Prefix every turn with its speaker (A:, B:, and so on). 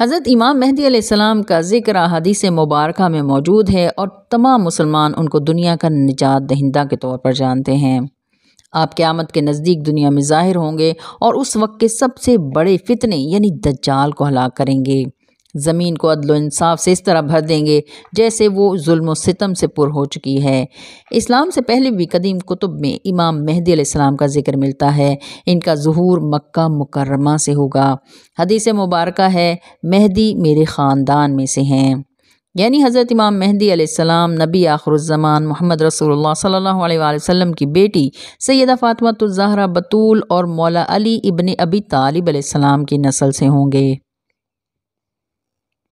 A: हज़रत इमाम मेहदी आसमाम का जिक्र हदीस मुबारक में मौजूद है और तमाम मुसलमान उनको दुनिया का निजात दहिंदा के तौर पर जानते हैं आप क़्यामत के नज़दीक दुनिया में ज़ाहिर होंगे और उस वक्त के सबसे बड़े फितने यानी दज्जाल को हलाक करेंगे ज़मीन को अदल इंसाफ से इस तरह भर देंगे जैसे वो जुल्म सितम से पुर हो चुकी है इस्लाम से पहले भी कदीम कुतुब में इमाम महदी आलाम का जिक्र मिलता है इनका जहूर मक्का मुकरमा से होगा हदीस मुबारक है मेहदी मेरे ख़ानदान में से हैं यानी हज़रत इमाम मेहंदी आसमाम नबी आखरुज़मान मोहम्मद रसूलुल्लाह की बेटी सैदा फ़ातमतुलज़हरा बतूल और मौला अली इबन अबी तालिब आसमाम की नस्ल से होंगे